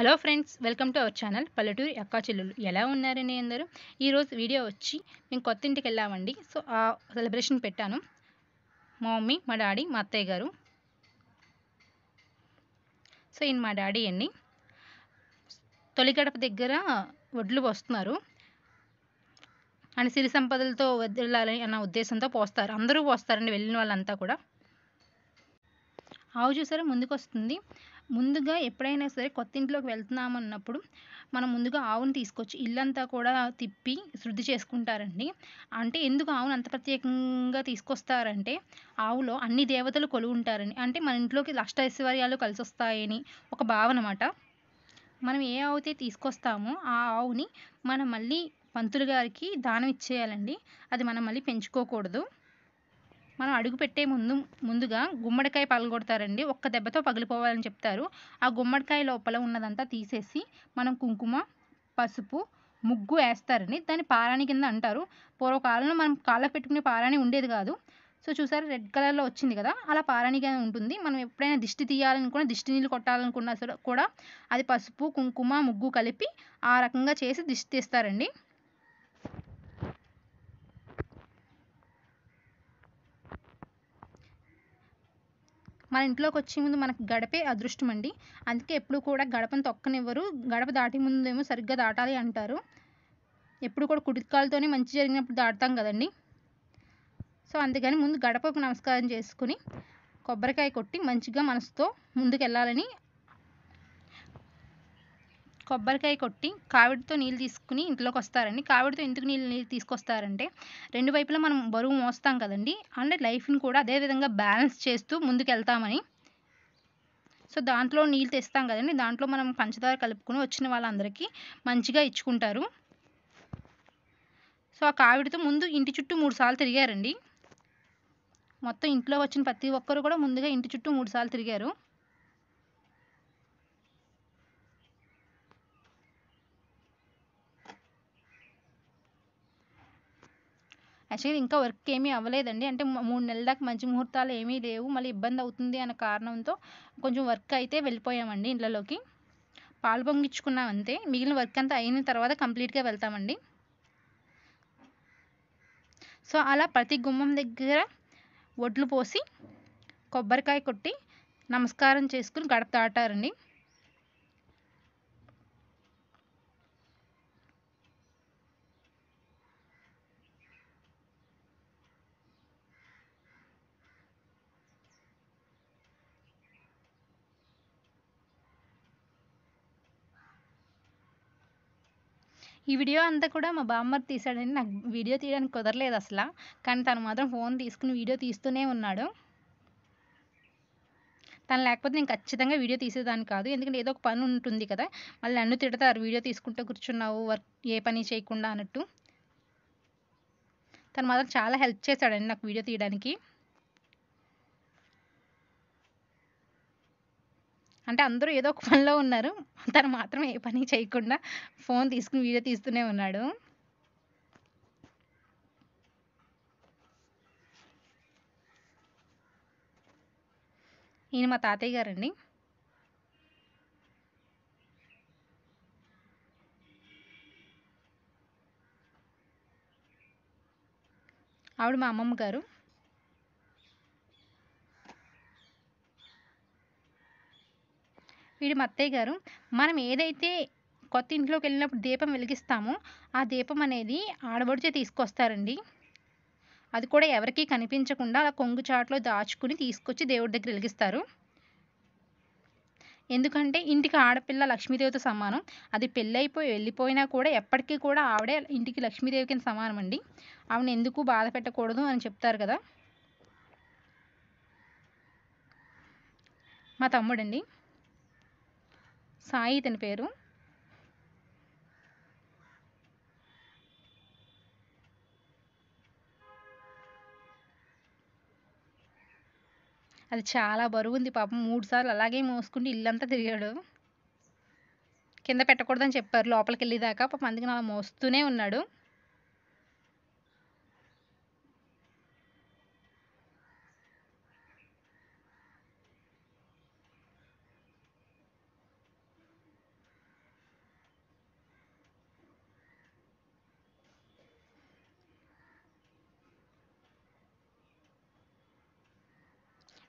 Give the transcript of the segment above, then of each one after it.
hello friends welcome to our channel పల్లెటూరి అక్కా చెల్లెలు ఎలా ఉన్నారని అందరూ ఈరోజు వీడియో వచ్చి మేము కొత్త ఇంటికి వెళ్ళామండి సో ఆ సెలబ్రేషన్ పెట్టాను మా మమ్మీ మా డాడీ మా అత్తయ్య గారు సో ఈయన మా డాడీ అండి తొలి గడప దగ్గర వడ్లు పోస్తున్నారు అండ్ సిరి సంపదలతో వదిలాలని అన్న ఉద్దేశంతో పోస్తారు అందరూ పోస్తారండి వెళ్ళిన వాళ్ళంతా కూడా ఆవు చూసారా ముందుకు వస్తుంది ముందుగా ఎప్పుడైనా సరే కొత్త ఇంట్లోకి వెళ్తున్నాం అన్నప్పుడు మనం ముందుగా ఆవును తీసుకొచ్చి ఇల్లంతా కూడా తిప్పి శుద్ధి చేసుకుంటారండి అంటే ఎందుకు ఆవును అంత ప్రత్యేకంగా తీసుకొస్తారంటే ఆవులో అన్ని దేవతలు కొలువు ఉంటారని అంటే మన ఇంట్లోకి అష్ట ఐశ్వర్యాలు కలిసి వస్తాయని ఒక భావన అన్నమాట మనం ఏ ఆవుతే తీసుకొస్తామో ఆ ఆవుని మనం మళ్ళీ పంతులు గారికి దానం ఇచ్చేయాలండి అది మనం మళ్ళీ పెంచుకోకూడదు మనం అడుగు పెట్టే ముందు ముందుగా గుమ్మడికాయ పగలగొడతారండి ఒక్క దెబ్బతో పగిలిపోవాలని చెప్తారు ఆ గుమ్మడికాయ లోపల ఉన్నదంతా తీసేసి మనం కుంకుమ పసుపు ముగ్గు వేస్తారండి దాన్ని పారాణి కింద అంటారు పూర్వకాలంలో మనం కాళ్ళకు పెట్టుకునే పారాణి ఉండేది కాదు సో చూసారు రెడ్ కలర్లో వచ్చింది కదా అలా పారాణిగా ఉంటుంది మనం ఎప్పుడైనా దిష్టి తీయాలనుకున్నా దిష్టి నీళ్ళు కొట్టాలనుకున్నా కూడా అది పసుపు కుంకుమ ముగ్గు కలిపి ఆ రకంగా చేసి దిష్టి తీస్తారండి మన ఇంట్లోకి వచ్చే ముందు మనకు గడపే అదృష్టం అండి అందుకే ఎప్పుడు కూడా గడపను తొక్కనివ్వరు గడప దాటి ముందేమో సరిగ్గా దాటాలి అంటారు ఎప్పుడు కూడా కుడికాలతోనే మంచి జరిగినప్పుడు దాటుతాం కదండి సో అందుకని ముందు గడపకు నమస్కారం చేసుకుని కొబ్బరికాయ కొట్టి మంచిగా మనసుతో ముందుకు వెళ్ళాలని కొబ్బరికాయ కొట్టి కావిడితో నీళ్ళు తీసుకుని ఇంట్లోకి వస్తారండి కావిడితో ఎందుకు నీళ్ళు నీళ్ళు తీసుకొస్తారంటే రెండు వైపులా మనం బరువు మోస్తాం కదండి అండ్ లైఫ్ని కూడా అదే విధంగా బ్యాలెన్స్ చేస్తూ ముందుకెళ్తామని సో దాంట్లో నీళ్ళు తెస్తాం కదండి దాంట్లో మనం పంచదార కలుపుకుని వచ్చిన వాళ్ళందరికీ మంచిగా ఇచ్చుకుంటారు సో ఆ కావిడితో ముందు ఇంటి చుట్టూ మూడు సార్లు తిరిగారండి మొత్తం ఇంట్లో వచ్చిన ప్రతి ఒక్కరు కూడా ముందుగా ఇంటి చుట్టూ మూడు సార్లు తిరిగారు యాక్చువల్గా ఇంకా వర్క్ ఏమీ అవ్వలేదండి అంటే మూడు నెలల దాకా మంచి ముహూర్తాలు ఏమీ లేవు మళ్ళీ ఇబ్బంది అవుతుంది అన్న కారణంతో కొంచెం వర్క్ అయితే వెళ్ళిపోయామండి ఇళ్ళలోకి పాలు పొంగించుకున్నాం అంతే మిగిలిన వర్క్ అంతా అయిన తర్వాత కంప్లీట్గా వెళ్తామండి సో అలా ప్రతి గుమ్మం దగ్గర ఒడ్లు పోసి కొబ్బరికాయ కొట్టి నమస్కారం చేసుకుని గడప దాటారండి ఈ వీడియో అంతా కూడా మా బామ్మర్ తీశాడని నాకు వీడియో తీయడానికి కుదరలేదు అసలు కానీ తను మాత్రం ఫోన్ తీసుకుని వీడియో తీస్తూనే ఉన్నాడు తను లేకపోతే నేను ఖచ్చితంగా వీడియో తీసేదాన్ని కాదు ఎందుకంటే ఏదో ఒక పని ఉంటుంది కదా మళ్ళీ నన్ను తిడతారు వీడియో తీసుకుంటూ కూర్చున్నావు వర్క్ ఏ పని చేయకుండా అన్నట్టు తను మాత్రం చాలా హెల్ప్ చేశాడండి నాకు వీడియో తీయడానికి అంటే అందరూ ఏదో ఒక పనిలో ఉన్నారు తను మాత్రం ఏ పని చేయకుండా ఫోన్ తీసుకుని వీడియో తీస్తూనే ఉన్నాడు ఈయన మా తాతయ్య గారండి ఆవిడ మా అమ్మమ్మ గారు వీడి మా అత్తయ్య గారు మనం ఏదైతే కొత్త ఇంట్లోకి వెళ్ళినప్పుడు దీపం వెలిగిస్తామో ఆ దీపం అనేది ఆడబడిచే తీసుకొస్తారండి అది కూడా ఎవరికీ కనిపించకుండా అలా కొంగు చాట్లో దాచుకుని తీసుకొచ్చి దేవుడి దగ్గర వెలిగిస్తారు ఎందుకంటే ఇంటికి ఆడపిల్ల లక్ష్మీదేవితో సమానం అది పెళ్ళైపోయి వెళ్ళిపోయినా కూడా ఎప్పటికీ కూడా ఆవిడే ఇంటికి లక్ష్మీదేవికి సమానం అండి ఆవిడని ఎందుకు బాధ పెట్టకూడదు అని చెప్తారు కదా మా తమ్ముడండి సాయి ఇతని పేరు అది చాలా బరువు ఉంది పాపం మూడు సార్లు అలాగే మోసుకుంటూ ఇల్లంతా తిరిగాడు కింద పెట్టకూడదని చెప్పారు లోపలికి వెళ్ళేదాకా పాపం అందుకని అలా మోస్తూనే ఉన్నాడు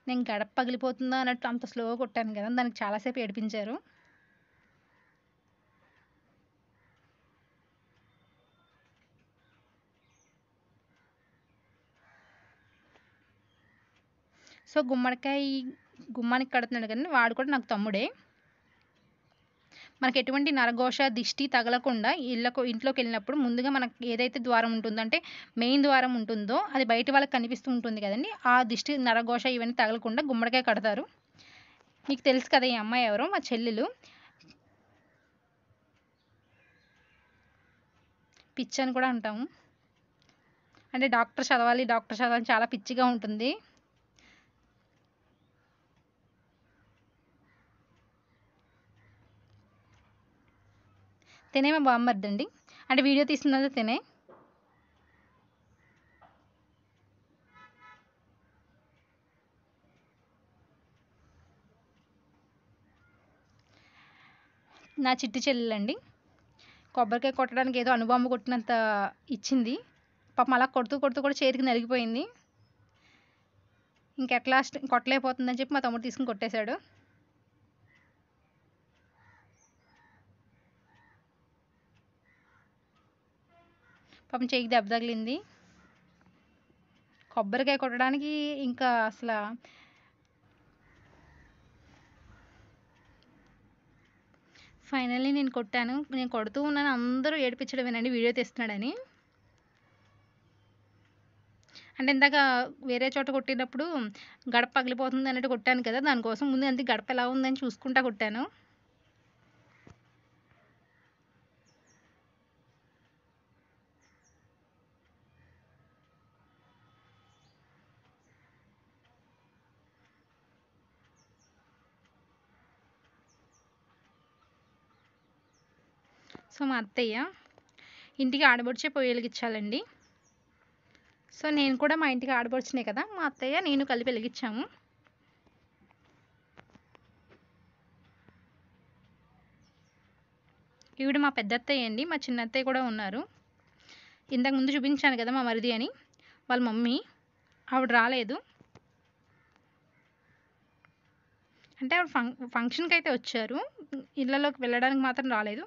నేను గడప పగిలిపోతుందా అన్నట్టు అంత స్లోగా కొట్టాను కదా దానికి చాలాసేపు ఏడిపించారు సో గుమ్మడికాయ గుమ్మానికి కడుతున్నాడు కానీ వాడు కూడా నాకు తమ్ముడే మనకు ఎటువంటి నరఘోష దిష్టి తగలకుండా ఇళ్ళకు ఇంట్లోకి వెళ్ళినప్పుడు ముందుగా మనకు ఏదైతే ద్వారం ఉంటుందో అంటే మెయిన్ ద్వారం ఉంటుందో అది బయట వాళ్ళకి కనిపిస్తూ ఉంటుంది కదండి ఆ దిష్టి నరఘోష ఇవన్నీ తగలకుండా గుమ్మడికాయ కడతారు మీకు తెలుసు కదా ఈ అమ్మాయి ఎవరో మా చెల్లెలు పిచ్చి అని కూడా అంటాము అంటే డాక్టర్ చదవాలి డాక్టర్ చదవాలి చాలా పిచ్చిగా ఉంటుంది తినే మా బామ్మర్దండి అంటే వీడియో తీస్తున్నది తినే నా చిట్టి చెల్లెలండి కొబ్బరికాయ కొట్టడానికి ఏదో అనుబాంబు కొట్టినంత ఇచ్చింది పాపం అలా కొడుతూ కొడుతూ కూడా చేతికి నలిగిపోయింది ఇంకెట్లా కొట్టలేకపోతుందని చెప్పి మా తమ్ముడు తీసుకుని కొట్టేశాడు పాపం చేయికి దెబ్బ తగిలింది కొబ్బరికాయ కొట్టడానికి ఇంకా అసలు ఫైనల్లీ నేను కొట్టాను నేను కొడుతూ ఉన్నాను అందరూ ఏడిపించడం వినండి వీడియో తీస్తున్నాడని అంటే ఇందాక వేరే చోట కొట్టినప్పుడు గడప పగిలిపోతుంది అన్నట్టు కొట్టాను కదా దానికోసం ముందు అంతే గడప ఎలా ఉందని చూసుకుంటా కొట్టాను సో మా అత్తయ్య ఇంటికి ఆడబొడిచే పొయ్యి వెలిగించాలండి సో నేను కూడా మా ఇంటికి ఆడబొడిచినాయి కదా మా అత్తయ్య నేను కలిపి వెలిగించాము ఈవిడ మా పెద్ద అత్తయ్య అండి మా చిన్న అత్తయ్య కూడా ఉన్నారు ఇంతకు ముందు చూపించాను కదా మా మరిది అని వాళ్ళ మమ్మీ ఆవిడ రాలేదు అంటే ఆవిడ ఫంక్షన్కి అయితే వచ్చారు ఇళ్ళలోకి వెళ్ళడానికి మాత్రం రాలేదు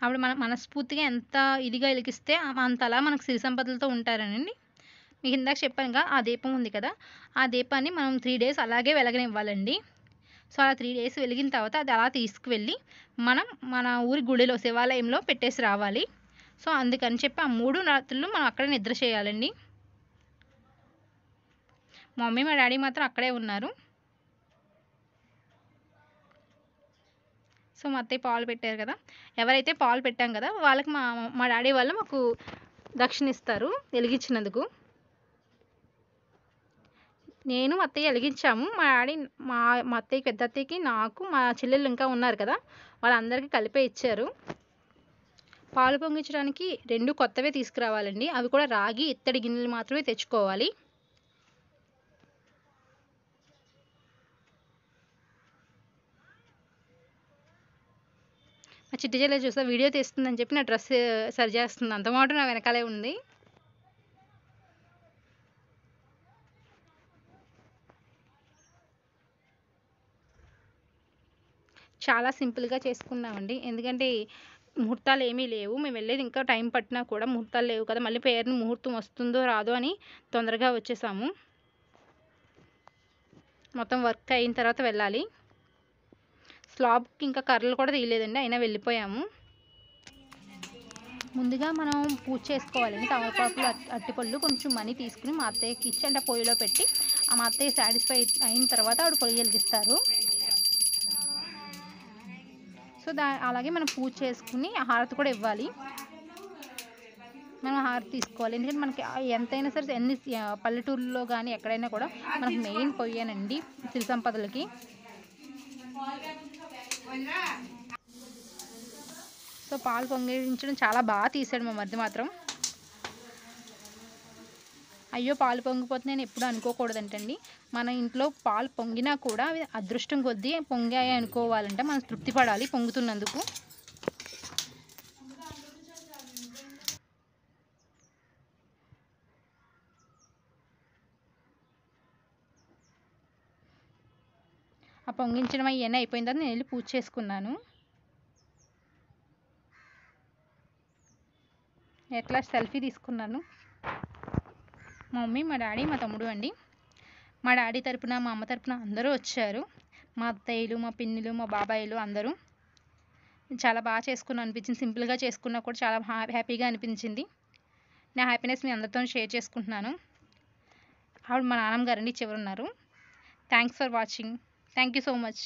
అప్పుడు మన మనస్ఫూర్తిగా ఎంత ఇదిగా ఇలికిస్తే అంతలా మనకు సిరి సంపదలతో ఉంటారనండి మీకు ఇందాక చెప్పాను కదా ఆ దీపం ఉంది కదా ఆ దీపాన్ని మనం త్రీ డేస్ అలాగే వెలగనివ్వాలండి సో అలా త్రీ డేస్ వెలిగిన తర్వాత అది అలా తీసుకువెళ్ళి మనం మన ఊరి గుడిలో శివాలయంలో పెట్టేసి రావాలి సో అందుకని చెప్పి ఆ మూడు రాత్రులు మనం అక్కడే నిద్ర చేయాలండి మమ్మీ మా డాడీ మాత్రం అక్కడే ఉన్నారు సో మా అత్తయ్య పాలు పెట్టారు కదా ఎవరైతే పాలు పెట్టాం కదా వాళ్ళకి మా మా డాడీ వాళ్ళు మాకు దక్షిణ ఇస్తారు వెలిగించినందుకు నేను మా అత్తయ్య వెలిగించాము మా డాడీ మా మా అత్తయ్య పెద్ద అత్తయ్యకి నాకు మా చెల్లెళ్ళు ఇంకా ఉన్నారు కదా వాళ్ళందరికీ కలిపే ఇచ్చారు పాలు పొంగించడానికి రెండు కొత్తవే తీసుకురావాలండి అవి కూడా రాగి ఇత్తడి గిన్నెలు మాత్రమే తెచ్చుకోవాలి ఆ చిట్టి చెల్లెలు చూస్తే వీడియో తీస్తుందని చెప్పి నా డ్రెస్ సరి చేస్తుంది అంత మాట నా వెనకాలే ఉంది చాలా సింపుల్గా చేసుకున్నామండి ఎందుకంటే ముహూర్తాలు ఏమీ లేవు మేము వెళ్ళేది ఇంకా టైం పట్టినా కూడా ముహూర్తాలు లేవు కదా మళ్ళీ పేరుని ముహూర్తం వస్తుందో రాదో అని తొందరగా వచ్చేసాము మొత్తం వర్క్ అయిన తర్వాత వెళ్ళాలి స్లాబ్కి ఇంకా కర్రలు కూడా తీయలేదండి అయినా వెళ్ళిపోయాము ముందుగా మనం పూజ చేసుకోవాలండి తమలపాకులు అట్టిపళ్ళు కొంచెం మనీ తీసుకుని మా అత్తయ్యకి ఇచ్చి అంటే పొయ్యిలో పెట్టి ఆ మా అత్తయ్య సాటిస్ఫై అయిన తర్వాత ఆవిడ పొయ్యి వెలిగిస్తారు సో దా అలాగే మనం పూజ చేసుకుని హారతి కూడా ఇవ్వాలి మనం హారతి తీసుకోవాలి ఎందుకంటే మనకి ఎంతైనా సరే ఎన్ని పల్లెటూరులో కానీ ఎక్కడైనా కూడా మనకి మెయిన్ పొయ్యేనండి సిరి సంపదలకి సో పాలు పొంగించడం చాలా బాగా తీసాడు మా మధ్య మాత్రం అయ్యో పాలు పొంగిపోతుంది నేను ఎప్పుడు అనుకోకూడదంటండి మన ఇంట్లో పాలు పొంగినా కూడా అవి అదృష్టం కొద్దీ పొంగాయి అనుకోవాలంటే మనం తృప్తి పడాలి పొంగుతున్నందుకు ఆ పొంగించడం అవన్నీ అయిపోయిన తర్వాత నేను వెళ్ళి పూజ చేసుకున్నాను ఎట్లా సెల్ఫీ తీసుకున్నాను మా మమ్మీ మా డాడీ మా తమ్ముడు అండి మా డాడీ తరపున మా అమ్మ తరపున అందరూ వచ్చారు మా అత్తయ్యలు మా పిన్నులు మా బాబాయిలు అందరూ చాలా బాగా చేసుకున్నా అనిపించింది సింపుల్గా చేసుకున్నా కూడా చాలా హ్యాపీగా అనిపించింది నా హ్యాపీనెస్ మీ అందరితో షేర్ చేసుకుంటున్నాను ఆవిడ మా నాన్నమ్మ గారండి చివరున్నారు thanks for watching thank you so much